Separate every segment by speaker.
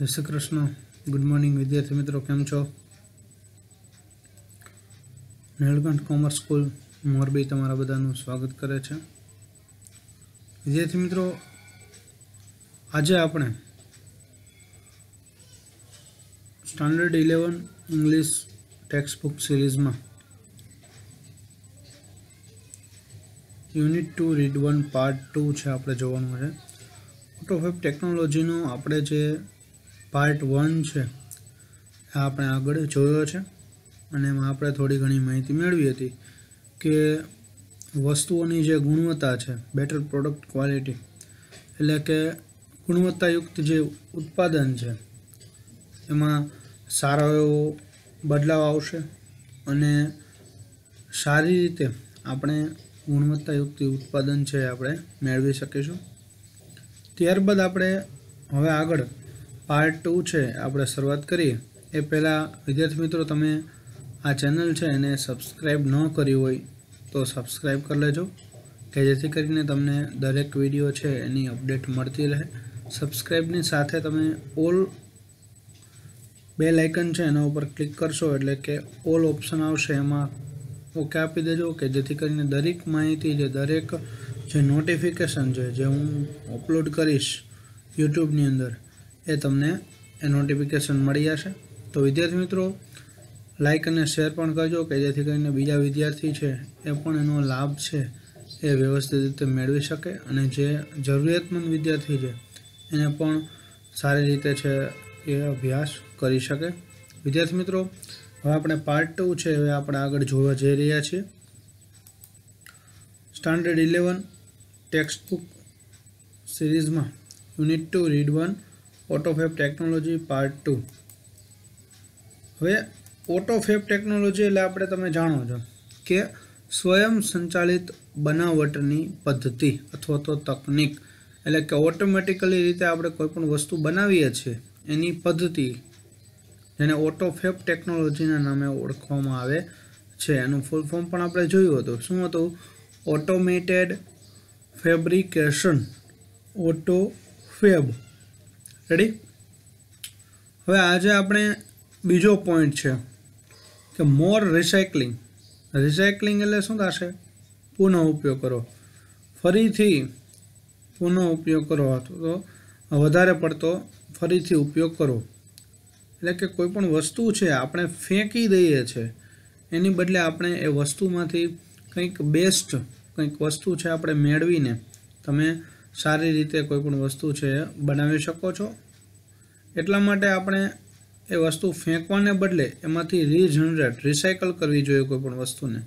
Speaker 1: જય Shri Krishna good morning વિદ્યાર્થી મિત્રો કેમ છો નીલકંઠ કોમર્સ સ્કૂલ મોરબી તમારા બધાનું સ્વાગત કરે છે વિદ્યાર્થી મિત્રો આજે આપણે standard eleven English text book સિરીઝમાં unit two read one part two છે આપણે જોવાનું છે ઓટોફેપ ટેકનોલોજીનો આપણે જે પાર્ટ વન છે આપણે આગળ જોયો છે અને એમાં આપણે થોડી ઘણી માહિતી મેળવી હતી કે વસ્તુઓની જે ગુણવત્તા છે બેટર પ્રોડક્ટ ક્વોલિટી એટલે કે ગુણવત્તાયુક્ત જે ઉત્પાદન છે એમાં સારો એવો બદલાવ આવશે અને સારી રીતે આપણે ગુણવત્તાયુક્ત ઉત્પાદન છે આપણે મેળવી શકીશું ત્યારબાદ આપણે હવે આગળ પાર્ટ ટુ છે આપણે શરૂઆત કરીએ એ પહેલાં વિદ્યાર્થી મિત્રો તમે આ ચેનલ છે એને સબસ્ક્રાઈબ ન કરી હોય તો સબસ્ક્રાઈબ કરી લેજો કે જેથી કરીને તમને દરેક વિડીયો છે એની અપડેટ મળતી રહે સબસ્ક્રાઈબની સાથે તમે ઓલ બે લાઇકન છે એના ઉપર ક્લિક કરશો એટલે કે ઓલ ઓપ્શન આવશે એમાં ઓકે આપી દેજો કે જેથી કરીને દરેક માહિતી જે દરેક જે નોટિફિકેશન છે જે હું અપલોડ કરીશ યુટ્યુબની અંદર એ તમને એ નોટિફિકેશન મળી જશે તો વિદ્યાર્થી મિત્રો લાઇક અને શેર પણ કરજો કે જેથી કરીને બીજા વિદ્યાર્થી છે એ પણ એનો લાભ છે એ વ્યવસ્થિત રીતે મેળવી શકે અને જે જરૂરિયાતમંદ વિદ્યાર્થી છે એને પણ સારી રીતે છે એ અભ્યાસ કરી શકે વિદ્યાર્થી મિત્રો હવે આપણે પાર્ટ ટુ છે હવે આપણે આગળ જોવા જઈ રહ્યા છીએ સ્ટાન્ડર્ડ ઇલેવન ટેક્સ્ટ બુક સિરીઝમાં unit two read one autofab technology part two હવે ઓટોફેબ ટેકનોલોજી એટલે આપણે તમે જાણો છો કે સ્વયં સંચાલિત બનાવટની પદ્ધતિ અથવા તો તકનિક એટલે કે ઓટોમેટિકલી રીતે આપણે કોઈપણ વસ્તુ બનાવીએ છીએ એની પદ્ધતિ જેને ઓટોફેબ ટેકનોલોજીના નામે ઓળખવામાં આવે છે એનું ફૂલ ફોર્મ પણ આપણે જોયું હતું શું હતું automated fabrication auto fab ready હવે આજે આપણે બીજો પોઈન્ટ છે કે મોર રિસાયકલિંગ રિસાયકલિંગ એટલે શું થશે પુનઃ ઉપયોગ કરો ફરીથી પુનઃ ઉપયોગ કરો તો વધારે પડતો ફરીથી ઉપયોગ કરો એટલે કે કોઈ પણ વસ્તુ છે આપણે ફેંકી દઈએ છીએ એની બદલે આપણે એ વસ્તુમાંથી કંઈક બેસ્ટ કંઈક વસ્તુ છે આપણે મેળવીને તમે સારી રીતે કોઈ પણ વસ્તુ છે બનાવી શકો છો એટલા માટે આપણે એ વસ્તુ ફેંકવાને બદલે એમાંથી રીજનરેટ રિસાયકલ કરવી જોઈએ કોઈપણ વસ્તુને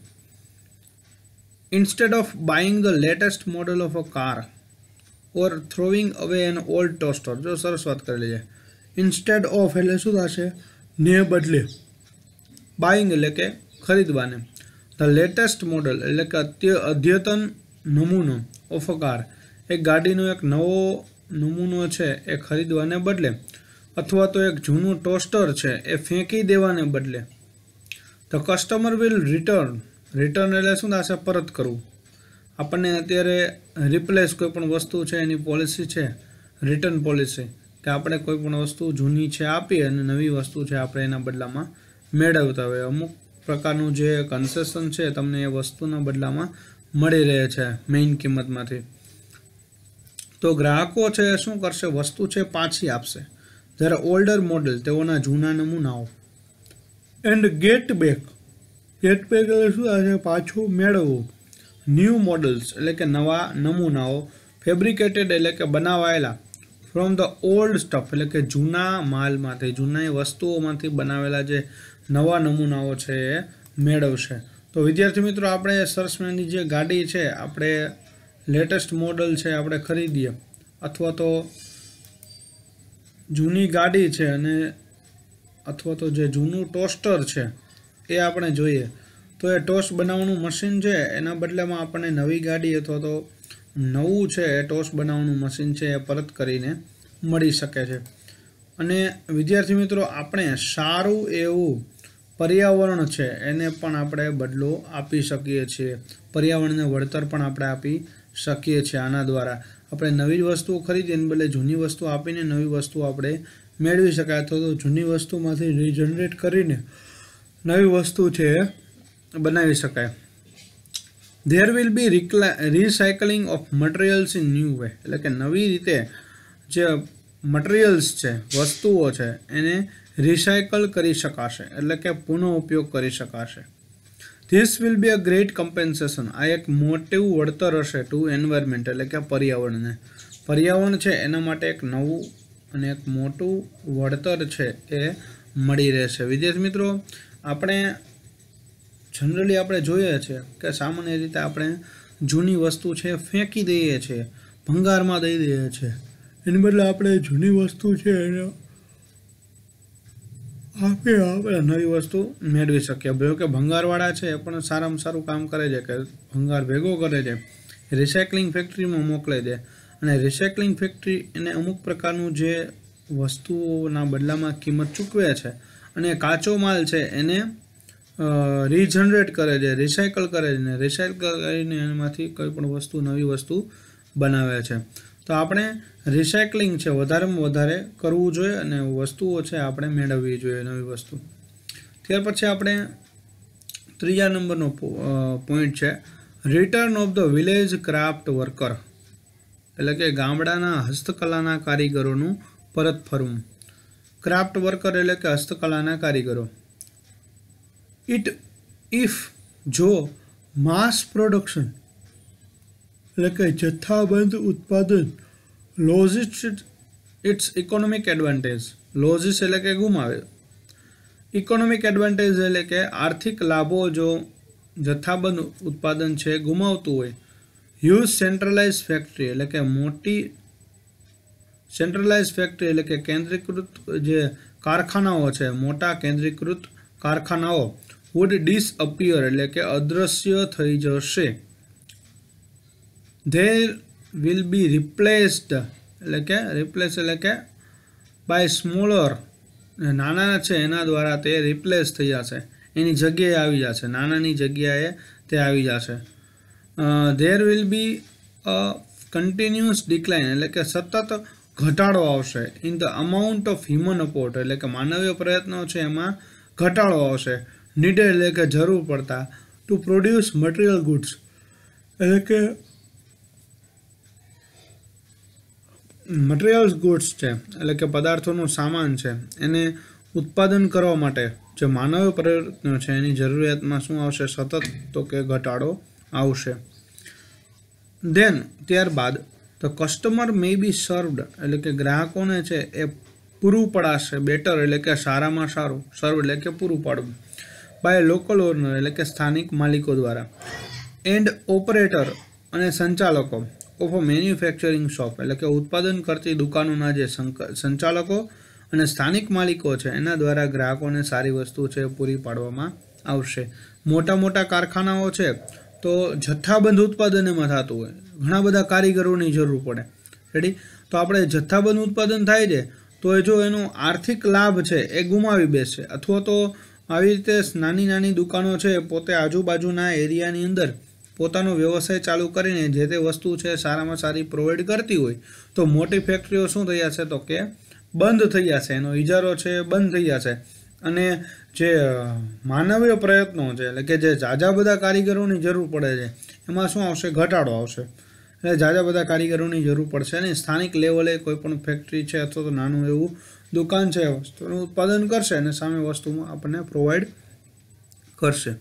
Speaker 1: instead of buying the latest model of a car or throwing away an old toaster જો સરસ વાત કરેલી છે ઇન્સ્ટેડ ઓફ એટલે શું થશે ને બદલે બાઇંગ એટલે કે ખરીદવાને ધ લેટેસ્ટ મોડલ એટલે કે અદ્યતન નમૂનો ઓફ અ કાર એક ગાડીનો એક નવો નમૂનો છે એ ખરીદવાને બદલે અથવા તો એક જૂનું ટોસ્ટર છે એ ફેંકી દેવાને બદલે the customer will return return એટલે શું થશે પરત કરવું આપણને અત્યારે રિપ્લેસ કોઈ પણ વસ્તુ છે એની પોલિસી છે રિટર્ન પોલિસી કે આપણે કોઈ પણ વસ્તુ જૂની છે આપી અને નવી વસ્તુ છે આપણે એના બદલામાં મેળવતા હોય અમુક પ્રકારનું જે કન્સેશન છે તમને એ વસ્તુના બદલામાં મળી રહે છે મેઇન કિંમતમાંથી તો ગ્રાહકો છે શું કરશે વસ્તુ છે પાછી આપશે જ્યારે ઓલ્ડર મોડેલ તેઓના જૂના નમૂનાઓ and get back get back એટલે શું થાય પાછું મેળવવું ન્યૂ મોડલ્સ એટલે કે નવા નમૂનાઓ ફેબ્રિકેટેડ એટલે કે બનાવાયેલા ફ્રોમ ધ ઓલ્ડ સ્ટફ એટલે કે જૂના માલમાંથી જૂના વસ્તુઓમાંથી બનાવેલા જે નવા નમૂનાઓ છે એ મેળવશે તો વિદ્યાર્થી મિત્રો આપણે સરસ મજાની જે ગાડી છે આપણે લેટેસ્ટ મોડલ છે આપણે ખરીદીએ અથવા તો જૂની ગાડી છે અને અથવા તો જે જૂનું ટોસ્ટર છે એ આપણે જોઈએ તો એ ટોસ્ટ બનાવવાનું મશીન છે એના બદલામાં આપણને નવી ગાડી અથવા તો નવું છે એ ટોસ્ટ બનાવવાનું મશીન છે એ પરત કરીને મળી શકે છે અને વિદ્યાર્થી મિત્રો આપણે સારું એવું પર્યાવરણ છે એને પણ આપણે બદલો આપી શકીએ છીએ પર્યાવરણને વળતર પણ આપણે આપી શકીએ છીએ આના દ્વારા આપણે નવી વસ્તુઓ ખરીદીને બદલે જૂની વસ્તુ આપીને નવી વસ્તુ આપણે મેળવી શકાય અથવા તો જૂની વસ્તુમાંથી રીજનરેટ કરીને નવી વસ્તુ છે બનાવી શકાય ધેર વિલ બી રિક્લા recycling of materials in new way એટલે કે નવી રીતે જે મટીરિયલ્સ છે વસ્તુઓ છે એને રિસાયકલ કરી શકાશે એટલે કે પુનઃ ઉપયોગ કરી શકાશે this will be a great compensation આ એક મોટું વળતર હશે ટુ એન્વાયરમેન્ટ એટલે કે પર્યાવરણને પર્યાવરણ છે એના માટે એક નવું અને એક મોટું વળતર છે એ મળી રહેશે વિદેશ મિત્રો આપણે જનરલી આપણે જોઈએ છે કે સામાન્ય રીતે આપણે જૂની વસ્તુ છે ફેંકી દઈએ છીએ ભંગારમાં દઈ દઈએ છીએ એની બદલે આપણે જૂની વસ્તુ છે એને આપણે આપણે નવી વસ્તુ મેળવી શકીએ ભયો કે ભંગારવાળા છે પણ સારામાં સારું કામ કરે છે કે ભંગાર ભેગો કરે છે રિસાયકલિંગ ફેક્ટરીમાં મોકલે છે અને રિસાયકલિંગ ફેક્ટરી એને અમુક પ્રકારનું જે વસ્તુઓના બદલામાં કિંમત ચૂકવે છે અને કાચો માલ છે એને રીજનરેટ કરે છે રિસાયકલ કરે છે ને રિસાયકલ કરીને એમાંથી કોઈ પણ વસ્તુ નવી વસ્તુ બનાવે છે તો આપણે રિસાયકલિંગ છે વધારેમાં વધારે કરવું જોઈએ અને વસ્તુઓ છે આપણે મેળવવી જોઈએ નવી વસ્તુ ત્યાર પછી આપણે ત્રીજા નંબરનો પોઈન્ટ છે return of the village craft worker એટલે કે ગામડાના હસ્તકલાના કારીગરોનું પરત ફરવું ક્રાફ્ટ વર્કર એટલે કે હસ્તકલાના કારીગરો ઇટ ઇફ જો માસ પ્રોડક્શન એટલે કે જથ્થાબંધ ઉત્પાદન loses its economic advantage loses એટલે કે ગુમાવે ઇકોનોમિક એડવાન્ટેજ એટલે કે આર્થિક લાભો જો જથ્થાબંધ ઉત્પાદન છે ગુમાવતું હોય હ્યુઝ સેન્ટ્રલાઇઝ ફેક્ટરી એટલે કે મોટી સેન્ટ્રલાઇઝ ફેક્ટરી એટલે કે કેન્દ્રીકૃત જે કારખાનાઓ છે મોટા કેન્દ્રીકૃત કારખાનાઓ વુડ ડિસઅપિયર એટલે કે અદ્રશ્ય થઈ જશે ધે વિલ બી રિપ્લેસ્ડ એટલે કે રિપ્લેસ એટલે કે બાય સ્મોલર નાના છે એના દ્વારા તે રિપ્લેસ થઈ જશે એની જગ્યાએ આવી જશે નાનાની જગ્યાએ તે આવી જશે there will be a continuous decline એટલે કે સતત ઘટાડો આવશે in the amount of human support એટલે કે માનવીય પ્રયત્નો છે એમાં ઘટાડો આવશે નીડેડ એટલે કે જરૂર પડતા ટુ પ્રોડ્યુસ મટીરિયલ ગુડ્સ એટલે કે મટીરિયલ્સ ગુડ્સ છે એટલે કે પદાર્થોનો સામાન છે એને ઉત્પાદન કરવા માટે જે માનવ પ્રયત્નો છે એની જરૂરિયાતમાં શું આવશે સતત તો કે ઘટાડો આવશે દેન ત્યારબાદ તો કસ્ટમર મે બી સર્વડ એટલે કે ગ્રાહકોને છે એ પૂરું પડાશે બેટર એટલે કે સારામાં સારું સર્વ એટલે કે પૂરું પાડવું બાય લોકલ ઓનર એટલે કે સ્થાનિક માલિકો દ્વારા એન્ડ ઓપરેટર અને સંચાલકો ઓફ મેન્યુફેક્ચરિંગ શોપ એટલે કે ઉત્પાદન કરતી દુકાનોના જે સંચાલકો અને સ્થાનિક માલિકો છે એના દ્વારા ગ્રાહકોને સારી વસ્તુ છે પૂરી પાડવામાં આવશે મોટા મોટા કારખાનાઓ છે તો જથ્થાબંધ ઉત્પાદન એમાં થતું હોય ઘણા બધા કારીગરોની જરૂર પડે રેડી તો આપણે જથ્થાબંધ ઉત્પાદન થાય છે તો એ જો એનો આર્થિક લાભ છે એ ગુમાવી બેસશે અથવા તો આવી રીતે નાની નાની દુકાનો છે પોતે આજુબાજુના એરિયાની અંદર પોતાનો વ્યવસાય ચાલુ કરીને જે તે વસ્તુ છે સારામાં સારી પ્રોવાઈડ કરતી હોય તો મોટી ફેક્ટરીઓ શું થયા છે તો કે બંધ થયા છે એનો ઇજારો છે બંધ થયા છે અને જે માનવીય પ્રયત્નો છે એટલે કે જે ઝાઝા બધા કારીગરોની જરૂર પડે છે એમાં શું આવશે ઘટાડો આવશે એટલે ઝાઝા બધા કારીગરોની જરૂર પડશે અને સ્થાનિક લેવલે કોઈ પણ ફેક્ટરી છે અથવા તો નાનું એવું દુકાન છે વસ્તુનું ઉત્પાદન કરશે અને સામે વસ્તુમાં આપણને પ્રોવાઈડ કરશે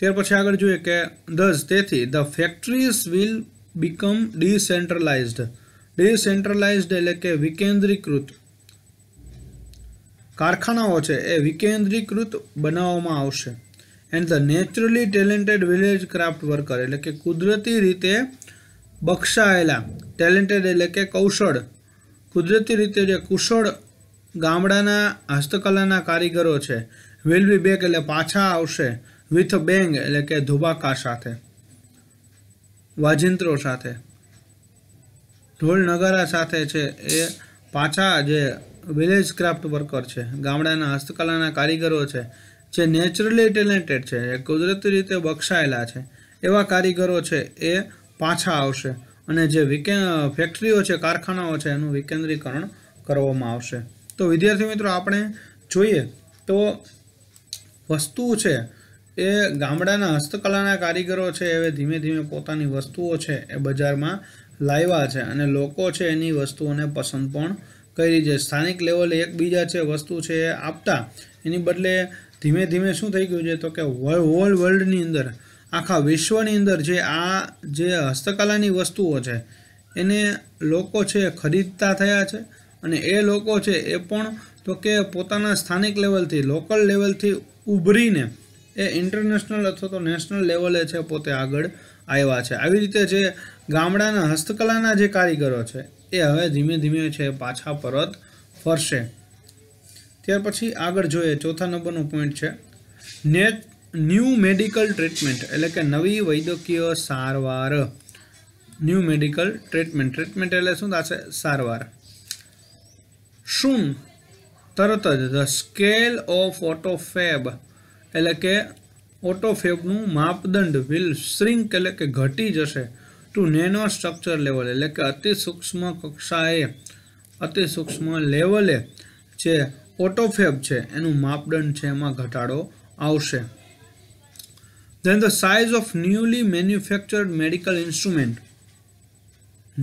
Speaker 1: ત્યાર પછી આગળ જોઈએ કે દસ તેથી the factories will become decentralised decentralised એટલે કે વિકેન્દ્રીકૃત કારખાનાઓ છે એ વિકેન્દ્રીકૃત બનાવવામાં આવશે and the naturally talented village craft worker એટલે કે કુદરતી રીતે બક્ષાયેલા ટેલેન્ટેડ એટલે કે કૌશળ કુદરતી રીતે જે કુશળ ગામડાના હસ્તકલાના કારીગરો છે વિલ બી બેક એટલે પાછા આવશે વિથ બેંગ એટલે કે ધોબાકા સાથે વાજિંત્રો સાથે ઢોલ નગારા સાથે છે એ પાછા જે વિલેજ ક્રાફ્ટ વર્કર છે ગામડાના હસ્તકલાના કારીગરો છે જે નેચરલી ટેલેન્ટેડ છે એ કુદરતી રીતે બક્ષાયેલા છે એવા કારીગરો છે એ પાછા આવશે અને જે વિકે ફેક્ટરીઓ છે કારખાનાઓ છે એનું વિકેન્દ્રીકરણ કરવામાં આવશે તો વિદ્યાર્થી મિત્રો આપણે જોઈએ તો વસ્તુ છે એ ગામડાના હસ્તકલાના કારીગરો છે એ ધીમે ધીમે પોતાની વસ્તુઓ છે એ બજારમાં લાવ્યા છે અને લોકો છે એની વસ્તુઓને પસંદ પણ કરી છે સ્થાનિક લેવલે એકબીજા છે વસ્તુ છે એ આપતા એની બદલે ધીમે ધીમે શું થઈ ગયું છે તો કે હોલ વર્લ્ડની અંદર આખા વિશ્વની અંદર જે આ જે હસ્તકલાની વસ્તુઓ છે એને લોકો છે ખરીદતા થયા છે અને એ લોકો છે એ પણ તો કે પોતાના સ્થાનિક લેવલથી લોકલ લેવલથી ઉભરીને એ ઇન્ટરનેશનલ અથવા તો નેશનલ લેવલે છે પોતે આગળ આવ્યા છે આવી રીતે જે ગામડાના હસ્તકલાના જે કારીગરો છે એ હવે ધીમે ધીમે છે પાછા પરત ફરશે ત્યાર પછી આગળ જોઈએ ચોથા નંબરનો પોઈન્ટ છે ને ન્યૂ મેડિકલ ટ્રીટમેન્ટ એટલે કે નવી વૈદ્યકીય સારવાર ન્યૂ મેડિકલ ટ્રીટમેન્ટ ટ્રીટમેન્ટ એટલે શું થશે સારવાર શું તરત જ ધ સ્કેલ ઓફ ઓટોફેબ એટલે કે ઓટોફેબનું માપદંડ વિલ શ્રિંક એટલે કે ઘટી જશે ટુ નેનો સ્ટ્રક્ચર લેવલ એટલે કે અતિ સૂક્ષ્મ કક્ષાએ અતિ સૂક્ષ્મ લેવલે જે ઓટોફેબ છે એનું માપદંડ છે એમાં ઘટાડો આવશે then the size of newly manufactured medical instrument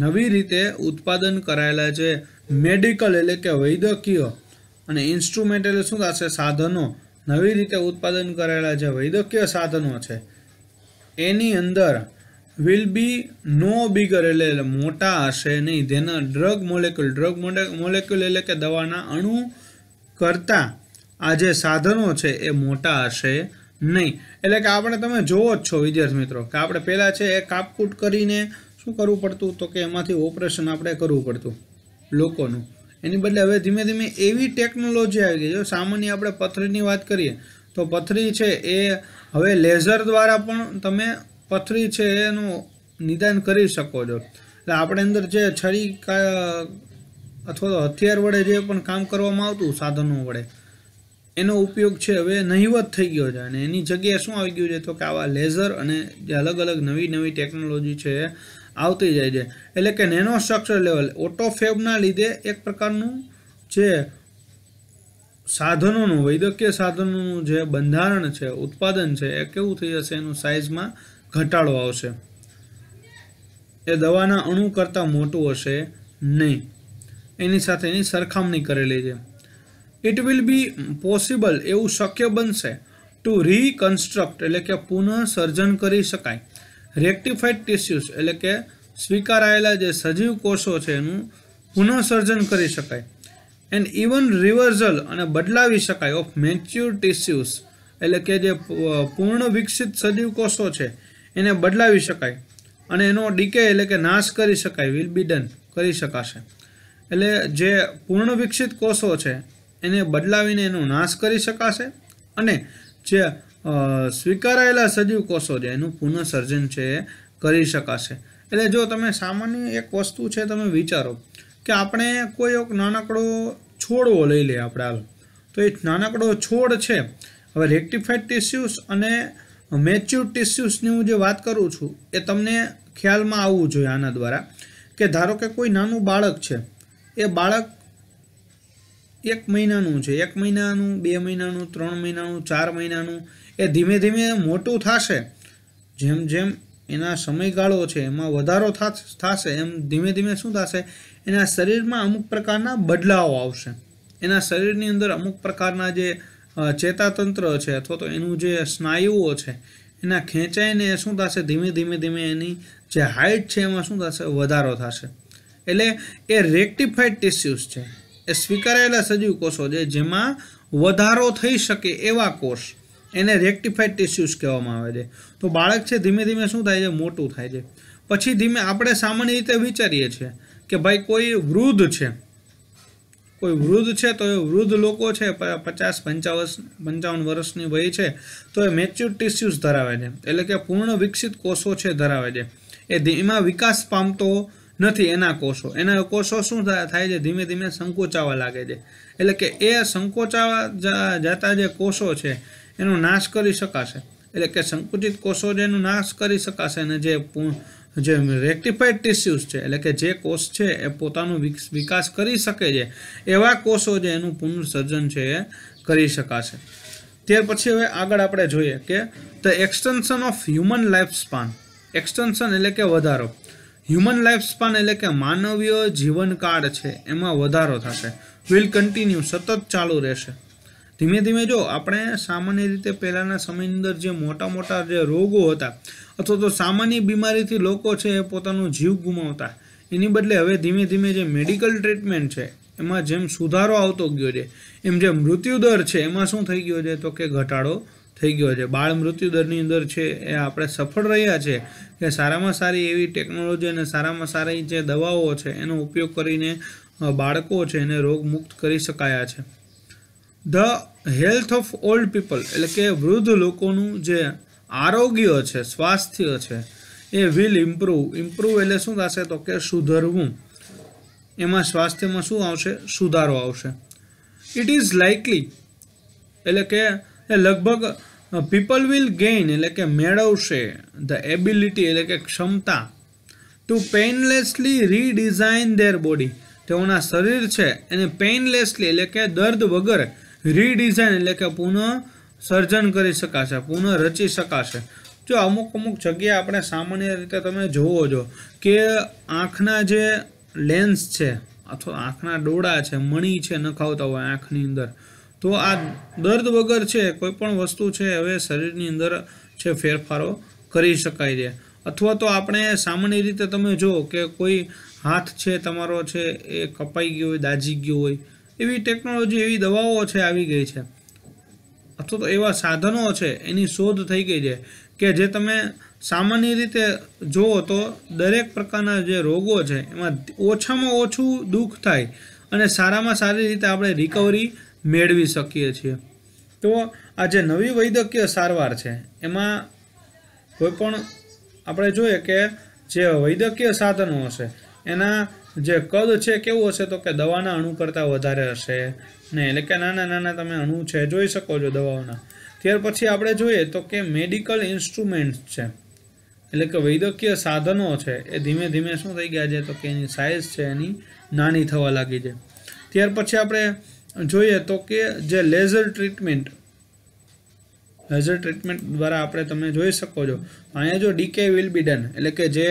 Speaker 1: નવી રીતે ઉત્પાદન કરાયેલા જે મેડિકલ એટલે કે વૈદ્યકીય અને ઇન્સ્ટ્રુમેન્ટ એટલે શું થશે સાધનો નવી રીતે ઉત્પાદન કરેલા જે વૈદકીય સાધનો છે એની અંદર વિલ બી નો બિગર એટલે મોટા હશે નહીં તેના ડ્રગ મોલેક્યુલ ડ્રગ મોલેક્યુલ એટલે કે દવાના અણુ કરતાં આ જે સાધનો છે એ મોટા હશે નહીં એટલે કે આપણે તમે જોવો જ છો વિદ્યાર્થી મિત્રો કે આપણે પહેલાં છે એ કાપકૂટ કરીને શું કરવું પડતું તો કે એમાંથી ઓપરેશન આપણે કરવું પડતું લોકોનું એની બદલે હવે ધીમે ધીમે એવી ટેકનોલોજી આવી ગઈ જો સામાન્ય આપણે પથરીની વાત કરીએ તો પથરી છે એ હવે લેઝર દ્વારા પણ તમે પથરી છે એનું નિદાન કરી શકો છો એટલે આપણે અંદર જે છરી અથવા તો હથિયાર વડે જે પણ કામ કરવામાં આવતું સાધનો વડે એનો ઉપયોગ છે હવે નહીવત થઈ ગયો છે અને એની જગ્યાએ શું આવી ગયું છે તો કે આવા લેઝર અને જે અલગ અલગ નવી નવી ટેકનોલોજી છે આવતી જાય છે એટલે કે નેનો સ્ટ્રક્ચર લેવલ ઓટોફેબના લીધે એક પ્રકારનું જે સાધનોનું વૈદ્યકીય સાધનોનું જે બંધારણ છે ઉત્પાદન છે એ કેવું થઈ જશે એનું સાઇઝમાં ઘટાડો આવશે એ દવાના અણુ કરતાં મોટું હશે નહીં એની સાથે એની સરખામણી કરેલી છે ઇટ વિલ બી પોસિબલ એવું શક્ય બનશે ટુ રીકન્સ્ટ્રક્ટ એટલે કે પુનઃ સર્જન કરી શકાય રેક્ટિફાઈડ ટિશ્યુઝ એટલે કે સ્વીકારાયેલા જે સજીવ કોષો છે એનું પુનઃસર્જન કરી શકાય એન્ડ ઇવન રિવર્ઝલ અને બદલાવી શકાય ઓફ મેચ્યુર ટિશ્યુઝ એટલે કે જે પૂર્ણ વિકસિત સજીવ કોષો છે એને બદલાવી શકાય અને એનો ડીકે એટલે કે નાશ કરી શકાય વિલ બી ડન કરી શકાશે એટલે જે પૂર્ણ વિકસિત કોષો છે એને બદલાવીને એનો નાશ કરી શકાશે અને જે સ્વીકારાયેલા સજીવ કોષો છે એનું પુનઃસર્જન છે એ કરી શકાશે એટલે જો તમે સામાન્ય એક વસ્તુ છે તમે વિચારો કે આપણે કોઈ એક નાનકડો છોડવો લઈ લઈએ આપણે હાલ તો એ નાનકડો છોડ છે હવે રેક્ટિફાઈડ ટિશ્યુસ અને મેચ્યુર ટિશ્યુસની હું જે વાત કરું છું એ તમને ખ્યાલમાં આવવું જોઈએ આના દ્વારા કે ધારો કે કોઈ નાનું બાળક છે એ બાળક એક મહિનાનું છે એક મહિનાનું બે મહિનાનું ત્રણ મહિનાનું ચાર મહિનાનું એ ધીમે ધીમે મોટું થશે જેમ જેમ એના સમયગાળો છે એમાં વધારો થશે એમ ધીમે ધીમે શું થશે એના શરીરમાં અમુક પ્રકારના બદલાવો આવશે એના શરીરની અંદર અમુક પ્રકારના જે ચેતાતંત્ર છે અથવા તો એનું જે સ્નાયુઓ છે એના ખેંચાઈને શું થશે ધીમે ધીમે ધીમે એની જે હાઇટ છે એમાં શું થશે વધારો થશે એટલે એ રેક્ટિફાઈડ ટિશ્યુઝ છે એ સ્વીકારાયેલા સજીવ કોષો છે જેમાં વધારો થઈ શકે એવા કોષ એને રેક્ટિફાઈડ ટિશ્યુઝ કહેવામાં આવે છે તો બાળક છે ધીમે ધીમે શું થાય છે મોટું થાય છે પછી ધીમે આપણે સામાન્ય રીતે વિચારીએ છીએ કે ભાઈ કોઈ વૃદ્ધ છે કોઈ વૃદ્ધ છે તો એ વૃદ્ધ લોકો છે પચાસ પંચાવન પંચાવન વર્ષની વય છે તો એ મેચ્યોર ટિશ્યુઝ ધરાવે છે એટલે કે પૂર્ણ વિકસિત કોષો છે ધરાવે છે એ એમાં વિકાસ પામતો નથી એના કોષો એના કોષો શું થાય છે ધીમે ધીમે સંકોચાવા લાગે છે એટલે કે એ સંકોચાવા જતા જે કોષો છે એનો નાશ કરી શકાશે એટલે કે સંકુચિત કોષો જે એનું નાશ કરી શકાશે અને જે જે રેક્ટિફાઈડ ટિશ્યુઝ છે એટલે કે જે કોષ છે એ પોતાનો વિકાસ કરી શકે છે એવા કોષો જે એનું પુનર્સર્જન છે એ કરી શકાશે ત્યાર પછી હવે આગળ આપણે જોઈએ કે the extension of human life span extension એટલે કે વધારો હ્યુમન લાઈફ સ્પાન એટલે કે માનવીય જીવનકાળ છે એમાં વધારો થશે વિલ કન્ટિન્યુ સતત ચાલુ રહેશે ધીમે ધીમે જો આપણે સામાન્ય રીતે પહેલાંના સમયની અંદર જે મોટા મોટા જે રોગો હતા અથવા તો સામાન્ય બીમારીથી લોકો છે એ પોતાનો જીવ ગુમાવતા એની બદલે હવે ધીમે ધીમે જે મેડિકલ ટ્રીટમેન્ટ છે એમાં જેમ સુધારો આવતો ગયો છે એમ જે મૃત્યુદર છે એમાં શું થઈ ગયો છે તો કે ઘટાડો થઈ ગયો છે બાળ મૃત્યુદરની અંદર છે એ આપણે સફળ રહ્યા છે કે સારામાં સારી એવી ટેકનોલોજી અને સારામાં સારી જે દવાઓ છે એનો ઉપયોગ કરીને બાળકો છે એને રોગ મુક્ત કરી શકાયા છે the health of old people એટલે કે વૃદ્ધ લોકોનું જે આરોગ્ય છે સ્વાસ્થ્ય છે એ વિલ ઇમ્પ્રુવ ઇમ્પ્રુવ એટલે શું થશે તો કે સુધરવું એમાં સ્વાસ્થ્યમાં શું આવશે સુધારો આવશે ઇટ ઇઝ લાઇકલી એટલે કે લગભગ પીપલ વિલ ગેઇન એટલે કે મેળવશે ધ એબિલિટી એટલે કે ક્ષમતા to painlessly redesign their body તેઓના શરીર છે એને પેઇનલેસલી એટલે કે દર્દ વગર રીડિઝાઇન એટલે કે પુનઃ સર્જન કરી શકાશે પુનઃ રચી શકાશે જો અમુક અમુક જગ્યાએ આપણે સામાન્ય રીતે તમે જોવો છો કે આંખના જે લેન્સ છે અથવા આંખના ડોળા છે મણી છે નખાવતા હોય આંખની અંદર તો આ દર્દ વગર છે કોઈ પણ વસ્તુ છે હવે શરીરની અંદર છે ફેરફારો કરી શકાય છે અથવા તો આપણે સામાન્ય રીતે તમે જો કે કોઈ હાથ છે તમારો છે એ કપાઈ ગયો હોય દાજી ગયો હોય એવી ટેકનોલોજી એવી દવાઓ છે આવી ગઈ છે અથવા તો એવા સાધનો છે એની શોધ થઈ ગઈ છે કે જે તમે સામાન્ય રીતે જુઓ તો દરેક પ્રકારના જે રોગો છે એમાં ઓછામાં ઓછું દુઃખ થાય અને સારામાં સારી રીતે આપણે રિકવરી મેળવી શકીએ છીએ તો આ જે નવી વૈદ્યકીય સારવાર છે એમાં કોઈ પણ આપણે જોઈએ કે જે વૈદ્યકીય સાધનો હશે એના જે કદ છે કેવું હશે તો કે દવાના અણુ કરતાં વધારે હશે ને એટલે કે નાના નાના તમે અણુ છે જોઈ શકો છો દવાઓના ત્યાર પછી આપણે જોઈએ તો કે મેડિકલ ઇન્સ્ટ્રુમેન્ટ્સ છે એટલે કે વૈદ્યકીય સાધનો છે એ ધીમે ધીમે શું થઈ ગયા છે તો કે એની સાઇઝ છે એની નાની થવા લાગી છે ત્યાર પછી આપણે જોઈએ તો કે જે લેઝર ટ્રીટમેન્ટ લેઝર ટ્રીટમેન્ટ દ્વારા આપણે તમે જોઈ શકો છો અહીંયા જો ડીકે વિલ બી ડન એટલે કે જે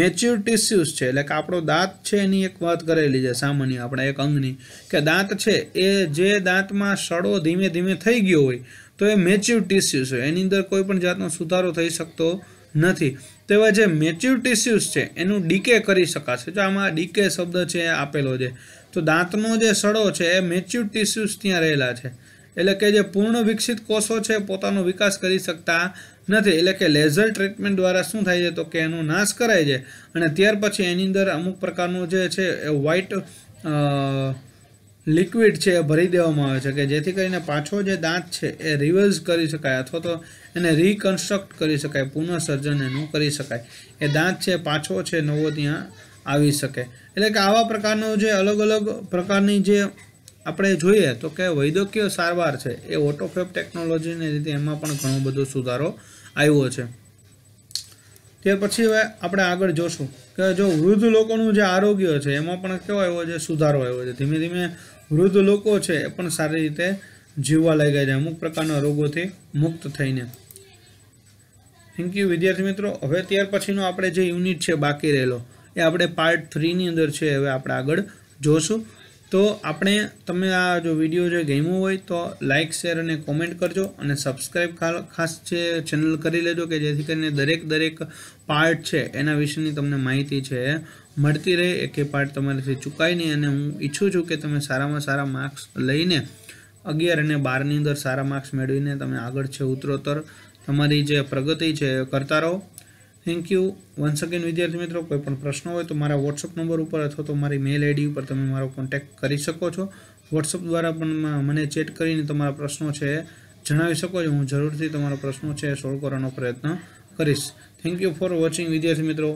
Speaker 1: મેચ્યોર ટિશ્યુઝ છે એટલે કે આપણો દાંત છે એની એક વાત કરેલી છે સામાન્ય આપણા એક અંગની કે દાંત છે એ જે દાંતમાં સડો ધીમે ધીમે થઈ ગયો હોય તો એ મેચ્યોર ટિશ્યુઝ હોય એની અંદર કોઈ પણ જાતનો સુધારો થઈ શકતો નથી તેવા જે મેચ્યોર ટિશ્યુઝ છે એનું ડીકે કરી શકાશે જો આમાં ડીકે શબ્દ છે આપેલો છે તો દાંતનો જે સડો છે એ મેચ્યોર ટિશ્યુઝ ત્યાં રહેલા છે એટલે કે જે પૂર્ણ વિકસિત કોષો છે પોતાનો વિકાસ કરી શકતા નથી એટલે કે લેઝર ટ્રીટમેન્ટ દ્વારા શું થાય છે તો કે એનો નાશ કરાય છે અને ત્યાર પછી એની અંદર અમુક પ્રકારનું જે છે એ વ્હાઇટ લિક્વિડ છે એ ભરી દેવામાં આવે છે કે જેથી કરીને પાછો જે દાંત છે એ રિવર્સ કરી શકાય અથવા તો એને રિકન્સ્ટ્રક્ટ કરી શકાય પુનઃસર્જન એનું કરી શકાય એ દાંત છે પાછો છે નવો ત્યાં આવી શકે એટલે કે આવા પ્રકારનો જે અલગ અલગ પ્રકારની જે આપણે જોઈએ તો કે વૈદ્યકીય સારવાર છે એ ઓટોફેબ ટેકનોલોજીને લીધે એમાં પણ ઘણો બધો સુધારો આવ્યો છે ત્યાર પછી હવે આપણે આગળ જોશું કે જો વૃદ્ધ લોકોનું જે આરોગ્ય છે એમાં પણ કેવો આવ્યો છે સુધારો આવ્યો છે ધીમે ધીમે વૃદ્ધ લોકો છે એ પણ સારી રીતે જીવવા લાગ્યા છે અમુક પ્રકારના રોગોથી મુક્ત થઈને થેન્ક યુ વિદ્યાર્થી મિત્રો હવે ત્યાર પછીનો આપણે જે યુનિટ છે બાકી રહેલો એ આપણે પાર્ટ થ્રીની અંદર છે હવે આપણે આગળ જોશું તો આપણે તમે આ જો વિડીયો જે ગમ્યો હોય તો લાઇક શેર અને કોમેન્ટ કરજો અને સબસ્ક્રાઈબ ખાસ છે ચેનલ કરી લેજો કે જેથી કરીને દરેક દરેક પાર્ટ છે એના વિશેની તમને માહિતી છે મળતી રહે એકે પાર્ટ તમારાથી ચૂકાય નહીં અને હું ઈચ્છું છું કે તમે સારામાં સારા માર્ક્સ લઈને અગિયાર અને બારની અંદર સારા માર્ક્સ મેળવીને તમે આગળ છે ઉત્તરોત્તર તમારી જે પ્રગતિ છે કરતા રહો થેન્ક યુ વન્સ અગેન વિદ્યાર્થી મિત્રો કોઈ પણ પ્રશ્નો હોય તો મારા વોટ્સઅપ નંબર ઉપર અથવા તો મારી મેલ આઈડી ઉપર તમે મારો કોન્ટેક્ટ કરી શકો છો વોટ્સઅપ દ્વારા પણ મને ચેટ કરીને તમારા પ્રશ્નો છે જણાવી શકો છો હું જરૂરથી તમારા પ્રશ્નો છે સોલ્વ કરવાનો પ્રયત્ન કરીશ થેન્ક યુ ફોર વોચિંગ વિદ્યાર્થી મિત્રો